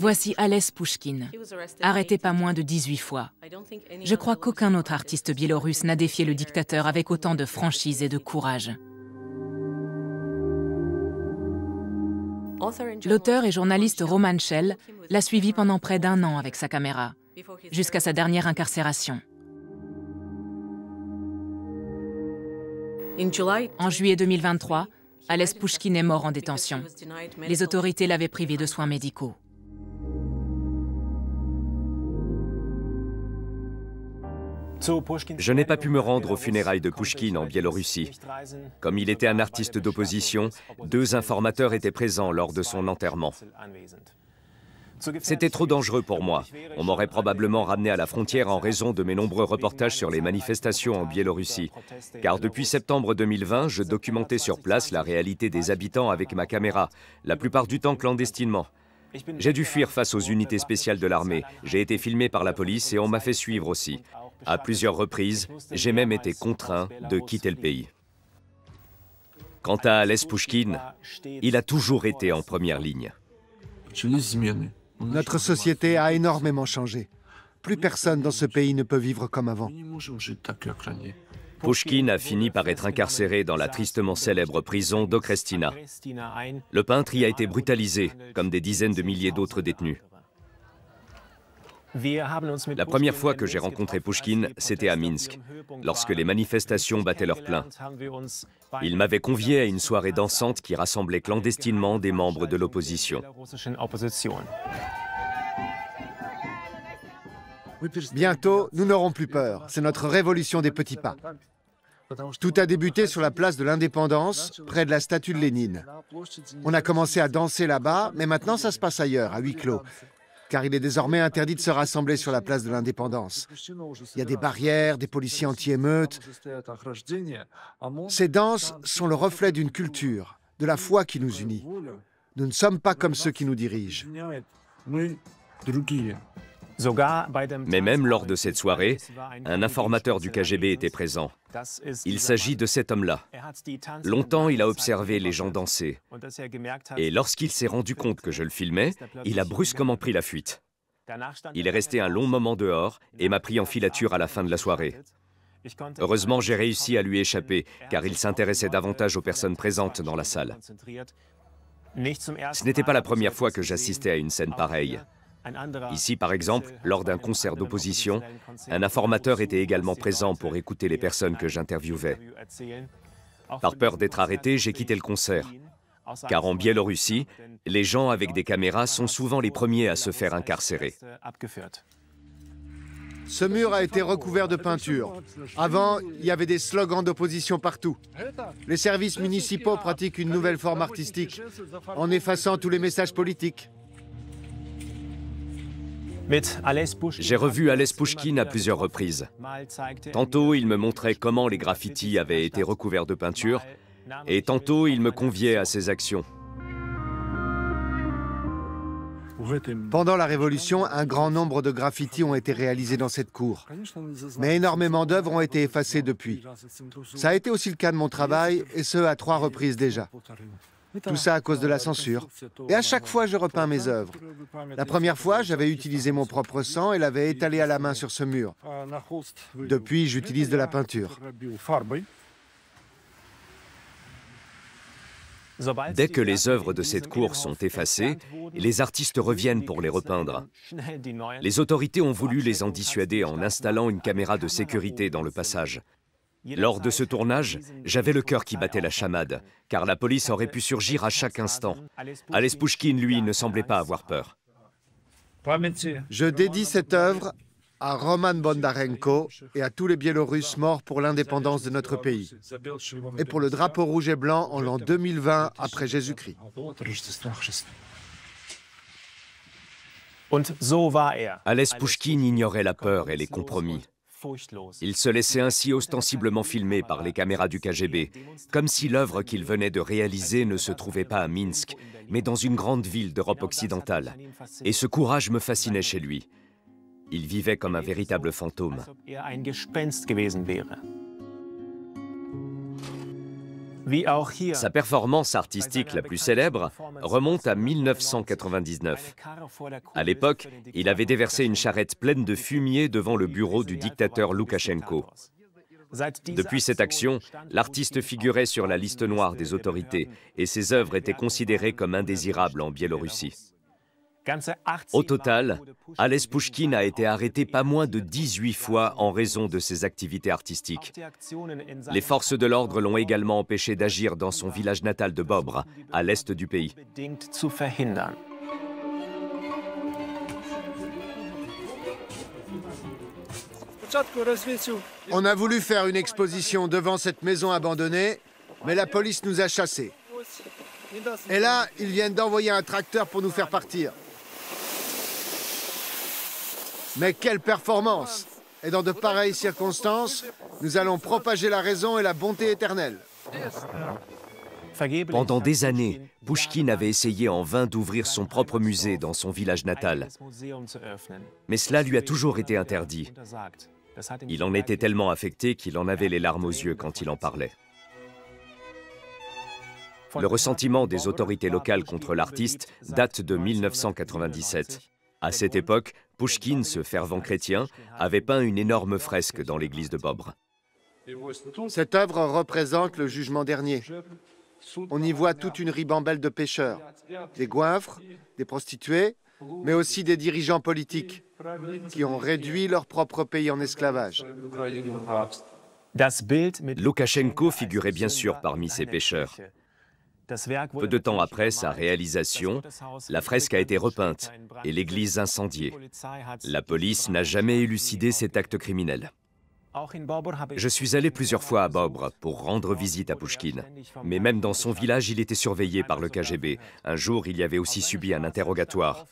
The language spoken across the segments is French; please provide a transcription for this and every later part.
Voici Ales Pushkin, arrêté pas moins de 18 fois. Je crois qu'aucun autre artiste biélorusse n'a défié le dictateur avec autant de franchise et de courage. L'auteur et journaliste Roman Schell l'a suivi pendant près d'un an avec sa caméra, jusqu'à sa dernière incarcération. En juillet 2023, Alès Pouchkine est mort en détention. Les autorités l'avaient privé de soins médicaux. Je n'ai pas pu me rendre aux funérailles de Pushkin en Biélorussie. Comme il était un artiste d'opposition, deux informateurs étaient présents lors de son enterrement. C'était trop dangereux pour moi. On m'aurait probablement ramené à la frontière en raison de mes nombreux reportages sur les manifestations en Biélorussie. Car depuis septembre 2020, je documentais sur place la réalité des habitants avec ma caméra, la plupart du temps clandestinement. J'ai dû fuir face aux unités spéciales de l'armée. J'ai été filmé par la police et on m'a fait suivre aussi. À plusieurs reprises, j'ai même été contraint de quitter le pays. Quant à Alès Pouchkine, il a toujours été en première ligne. Notre société a énormément changé. Plus personne dans ce pays ne peut vivre comme avant. Pouchkine a fini par être incarcéré dans la tristement célèbre prison d'Okrestina. Le peintre y a été brutalisé, comme des dizaines de milliers d'autres détenus. La première fois que j'ai rencontré Pushkin, c'était à Minsk, lorsque les manifestations battaient leur plein. Il m'avait convié à une soirée dansante qui rassemblait clandestinement des membres de l'opposition. Bientôt, nous n'aurons plus peur. C'est notre révolution des petits pas. Tout a débuté sur la place de l'indépendance, près de la statue de Lénine. On a commencé à danser là-bas, mais maintenant ça se passe ailleurs, à huis clos car il est désormais interdit de se rassembler sur la place de l'indépendance. Il y a des barrières, des policiers anti-émeutes. Ces danses sont le reflet d'une culture, de la foi qui nous unit. Nous ne sommes pas comme ceux qui nous dirigent. Mais même lors de cette soirée, un informateur du KGB était présent. Il s'agit de cet homme-là. Longtemps, il a observé les gens danser. Et lorsqu'il s'est rendu compte que je le filmais, il a brusquement pris la fuite. Il est resté un long moment dehors et m'a pris en filature à la fin de la soirée. Heureusement, j'ai réussi à lui échapper, car il s'intéressait davantage aux personnes présentes dans la salle. Ce n'était pas la première fois que j'assistais à une scène pareille. Ici, par exemple, lors d'un concert d'opposition, un informateur était également présent pour écouter les personnes que j'interviewais. Par peur d'être arrêté, j'ai quitté le concert. Car en Biélorussie, les gens avec des caméras sont souvent les premiers à se faire incarcérer. Ce mur a été recouvert de peinture. Avant, il y avait des slogans d'opposition partout. Les services municipaux pratiquent une nouvelle forme artistique en effaçant tous les messages politiques. J'ai revu Alès Pouchkine à plusieurs reprises. Tantôt, il me montrait comment les graffitis avaient été recouverts de peinture, et tantôt, il me conviait à ses actions. Pendant la Révolution, un grand nombre de graffitis ont été réalisés dans cette cour. Mais énormément d'œuvres ont été effacées depuis. Ça a été aussi le cas de mon travail, et ce à trois reprises déjà. Tout ça à cause de la censure. Et à chaque fois, je repeins mes œuvres. La première fois, j'avais utilisé mon propre sang et l'avais étalé à la main sur ce mur. Depuis, j'utilise de la peinture. Dès que les œuvres de cette cour sont effacées, les artistes reviennent pour les repeindre. Les autorités ont voulu les en dissuader en installant une caméra de sécurité dans le passage. Lors de ce tournage, j'avais le cœur qui battait la chamade, car la police aurait pu surgir à chaque instant. Alès lui, ne semblait pas avoir peur. Je dédie cette œuvre à Roman Bondarenko et à tous les Biélorusses morts pour l'indépendance de notre pays et pour le drapeau rouge et blanc en l'an 2020 après Jésus-Christ. Er. Alès Pouchkine ignorait la peur et les compromis. Il se laissait ainsi ostensiblement filmer par les caméras du KGB, comme si l'œuvre qu'il venait de réaliser ne se trouvait pas à Minsk, mais dans une grande ville d'Europe occidentale. Et ce courage me fascinait chez lui. Il vivait comme un véritable fantôme. Sa performance artistique la plus célèbre remonte à 1999. À l'époque, il avait déversé une charrette pleine de fumier devant le bureau du dictateur Loukachenko. Depuis cette action, l'artiste figurait sur la liste noire des autorités et ses œuvres étaient considérées comme indésirables en Biélorussie. Au total, Ales Pouchkine a été arrêté pas moins de 18 fois en raison de ses activités artistiques. Les forces de l'ordre l'ont également empêché d'agir dans son village natal de Bobre, à l'est du pays. On a voulu faire une exposition devant cette maison abandonnée, mais la police nous a chassés. Et là, ils viennent d'envoyer un tracteur pour nous faire partir. Mais quelle performance Et dans de pareilles circonstances, nous allons propager la raison et la bonté éternelle. Pendant des années, Pushkin avait essayé en vain d'ouvrir son propre musée dans son village natal. Mais cela lui a toujours été interdit. Il en était tellement affecté qu'il en avait les larmes aux yeux quand il en parlait. Le ressentiment des autorités locales contre l'artiste date de 1997. À cette époque, Pushkin, ce fervent chrétien, avait peint une énorme fresque dans l'église de Bobre. Cette œuvre représente le jugement dernier. On y voit toute une ribambelle de pêcheurs, des goinfres, des prostituées, mais aussi des dirigeants politiques qui ont réduit leur propre pays en esclavage. Loukachenko figurait bien sûr parmi ces pêcheurs. Peu de temps après sa réalisation, la fresque a été repeinte et l'église incendiée. La police n'a jamais élucidé cet acte criminel. Je suis allé plusieurs fois à Bobre pour rendre visite à Pouchkine. Mais même dans son village, il était surveillé par le KGB. Un jour, il y avait aussi subi un interrogatoire.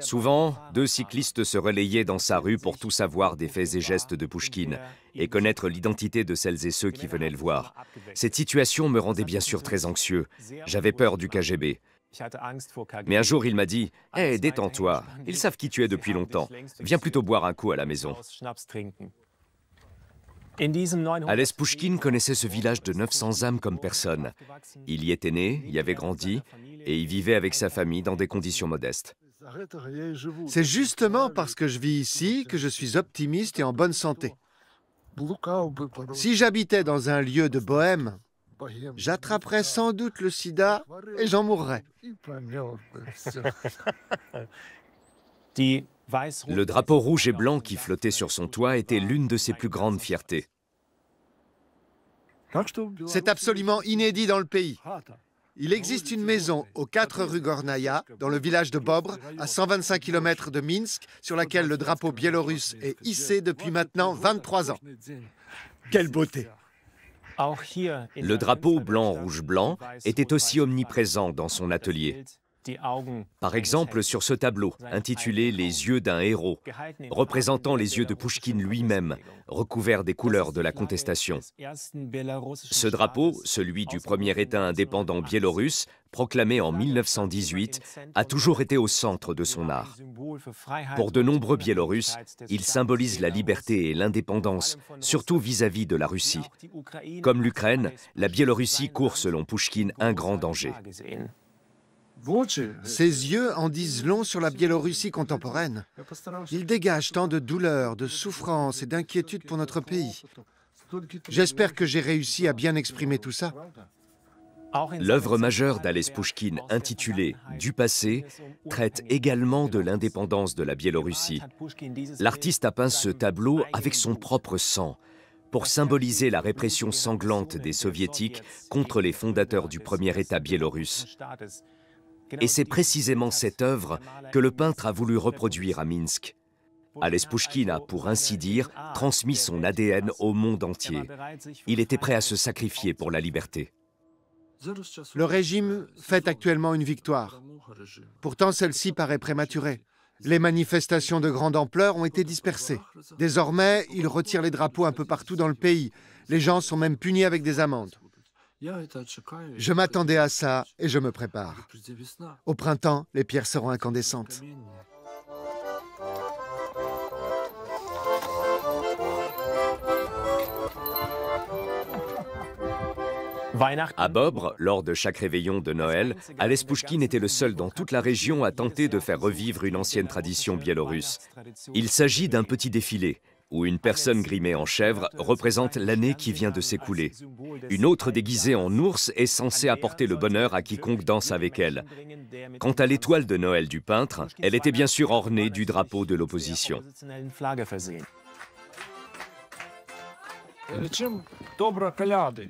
Souvent, deux cyclistes se relayaient dans sa rue pour tout savoir des faits et gestes de Pouchkine et connaître l'identité de celles et ceux qui venaient le voir. Cette situation me rendait bien sûr très anxieux. J'avais peur du KGB. Mais un jour, il m'a dit Hé, détends-toi, ils savent qui tu es depuis longtemps. Viens plutôt boire un coup à la maison. Alès Pouchkine connaissait ce village de 900 âmes comme personne. Il y était né, y avait grandi, et y vivait avec sa famille dans des conditions modestes. C'est justement parce que je vis ici que je suis optimiste et en bonne santé. Si j'habitais dans un lieu de bohème, j'attraperais sans doute le sida et j'en mourrais. Le drapeau rouge et blanc qui flottait sur son toit était l'une de ses plus grandes fiertés. C'est absolument inédit dans le pays. Il existe une maison aux 4 rue Gornaya, dans le village de Bobre, à 125 km de Minsk, sur laquelle le drapeau biélorusse est hissé depuis maintenant 23 ans. Quelle beauté Le drapeau blanc-rouge-blanc était aussi omniprésent dans son atelier. Par exemple, sur ce tableau, intitulé Les yeux d'un héros, représentant les yeux de Pouchkine lui-même, recouvert des couleurs de la contestation. Ce drapeau, celui du premier État indépendant biélorusse, proclamé en 1918, a toujours été au centre de son art. Pour de nombreux Biélorusses, il symbolise la liberté et l'indépendance, surtout vis-à-vis de la Russie. Comme l'Ukraine, la Biélorussie court selon Pouchkine un grand danger. Ses yeux en disent long sur la Biélorussie contemporaine. Il dégage tant de douleur, de souffrance et d'inquiétude pour notre pays. J'espère que j'ai réussi à bien exprimer tout ça. L'œuvre majeure d'Ales Pouchkine, intitulée Du passé, traite également de l'indépendance de la Biélorussie. L'artiste a peint ce tableau avec son propre sang pour symboliser la répression sanglante des soviétiques contre les fondateurs du premier État biélorusse. Et c'est précisément cette œuvre que le peintre a voulu reproduire à Minsk. Ales a, pour ainsi dire, transmis son ADN au monde entier. Il était prêt à se sacrifier pour la liberté. Le régime fait actuellement une victoire. Pourtant, celle-ci paraît prématurée. Les manifestations de grande ampleur ont été dispersées. Désormais, ils retirent les drapeaux un peu partout dans le pays. Les gens sont même punis avec des amendes. Je m'attendais à ça et je me prépare. Au printemps, les pierres seront incandescentes. À Bobre, lors de chaque réveillon de Noël, Alès était le seul dans toute la région à tenter de faire revivre une ancienne tradition biélorusse. Il s'agit d'un petit défilé, où une personne grimée en chèvre représente l'année qui vient de s'écouler. Une autre déguisée en ours est censée apporter le bonheur à quiconque danse avec elle. Quant à l'étoile de Noël du peintre, elle était bien sûr ornée du drapeau de l'opposition.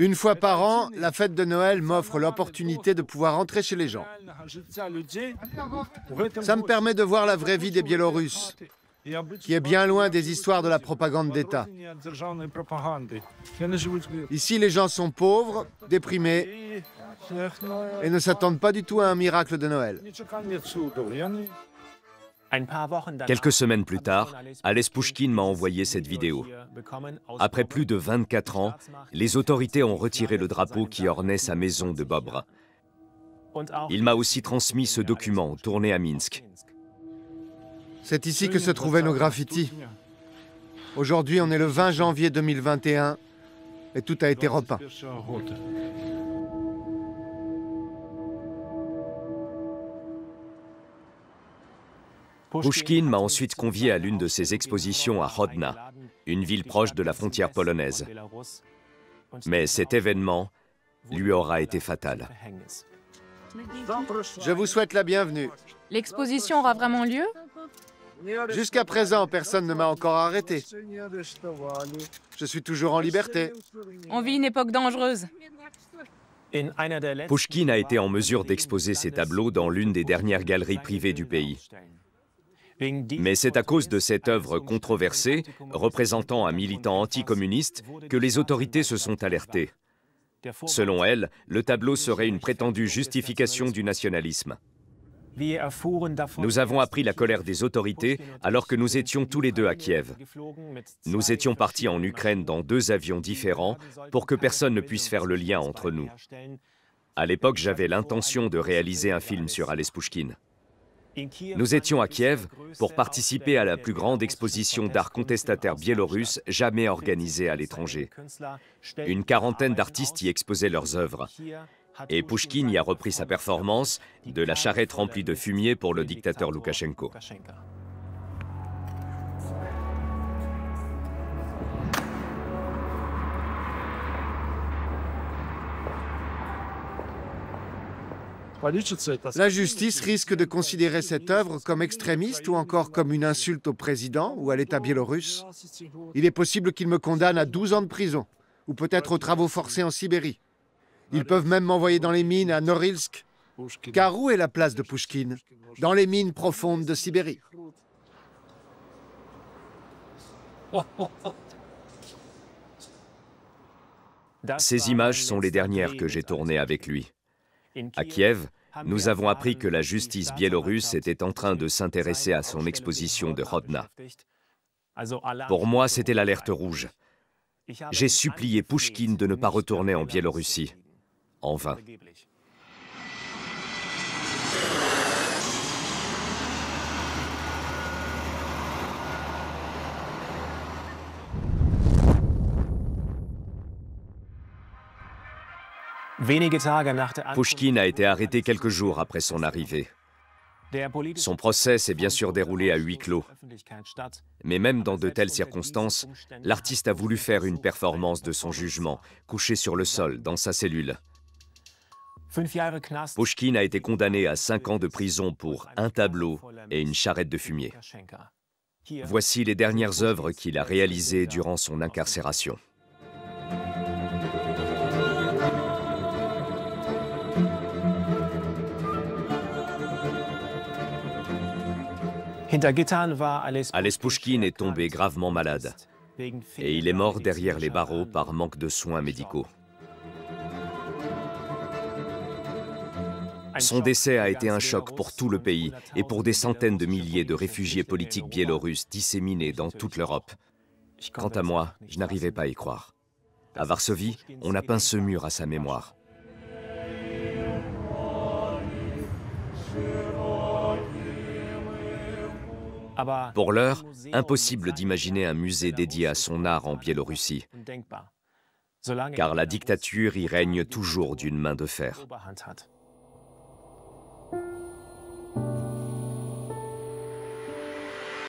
Une fois par an, la fête de Noël m'offre l'opportunité de pouvoir entrer chez les gens. Ça me permet de voir la vraie vie des Biélorusses qui est bien loin des histoires de la propagande d'État. Ici, les gens sont pauvres, déprimés et ne s'attendent pas du tout à un miracle de Noël. Quelques semaines plus tard, Alès Pouchkine m'a envoyé cette vidéo. Après plus de 24 ans, les autorités ont retiré le drapeau qui ornait sa maison de Bobra. Il m'a aussi transmis ce document tourné à Minsk. C'est ici que se trouvaient nos graffitis. Aujourd'hui, on est le 20 janvier 2021 et tout a été repeint. Pushkin m'a ensuite convié à l'une de ses expositions à Rodna, une ville proche de la frontière polonaise. Mais cet événement lui aura été fatal. Je vous souhaite la bienvenue. L'exposition aura vraiment lieu Jusqu'à présent, personne ne m'a encore arrêté. Je suis toujours en liberté. On vit une époque dangereuse. Pushkin a été en mesure d'exposer ses tableaux dans l'une des dernières galeries privées du pays. Mais c'est à cause de cette œuvre controversée, représentant un militant anticommuniste, que les autorités se sont alertées. Selon elles, le tableau serait une prétendue justification du nationalisme. Nous avons appris la colère des autorités alors que nous étions tous les deux à Kiev. Nous étions partis en Ukraine dans deux avions différents pour que personne ne puisse faire le lien entre nous. À l'époque, j'avais l'intention de réaliser un film sur Ales Pouchkine. Nous étions à Kiev pour participer à la plus grande exposition d'art contestataire biélorusse jamais organisée à l'étranger. Une quarantaine d'artistes y exposaient leurs œuvres et Pouchkine y a repris sa performance de la charrette remplie de fumier pour le dictateur Loukachenko. La justice risque de considérer cette œuvre comme extrémiste ou encore comme une insulte au président ou à l'État biélorusse. Il est possible qu'il me condamne à 12 ans de prison ou peut-être aux travaux forcés en Sibérie. Ils peuvent même m'envoyer dans les mines à Norilsk. Car où est la place de Pushkin Dans les mines profondes de Sibérie. Ces images sont les dernières que j'ai tournées avec lui. À Kiev, nous avons appris que la justice biélorusse était en train de s'intéresser à son exposition de Rodna. Pour moi, c'était l'alerte rouge. J'ai supplié Pouchkine de ne pas retourner en Biélorussie en vain. Pushkin a été arrêté quelques jours après son arrivée. Son procès s'est bien sûr déroulé à huis clos. Mais même dans de telles circonstances, l'artiste a voulu faire une performance de son jugement, couché sur le sol, dans sa cellule. Pushkin a été condamné à 5 ans de prison pour un tableau et une charrette de fumier. Voici les dernières œuvres qu'il a réalisées durant son incarcération. Alès Pushkin est tombé gravement malade et il est mort derrière les barreaux par manque de soins médicaux. Son décès a été un choc pour tout le pays et pour des centaines de milliers de réfugiés politiques biélorusses disséminés dans toute l'Europe. Quant à moi, je n'arrivais pas à y croire. À Varsovie, on a peint ce mur à sa mémoire. Pour l'heure, impossible d'imaginer un musée dédié à son art en Biélorussie, car la dictature y règne toujours d'une main de fer.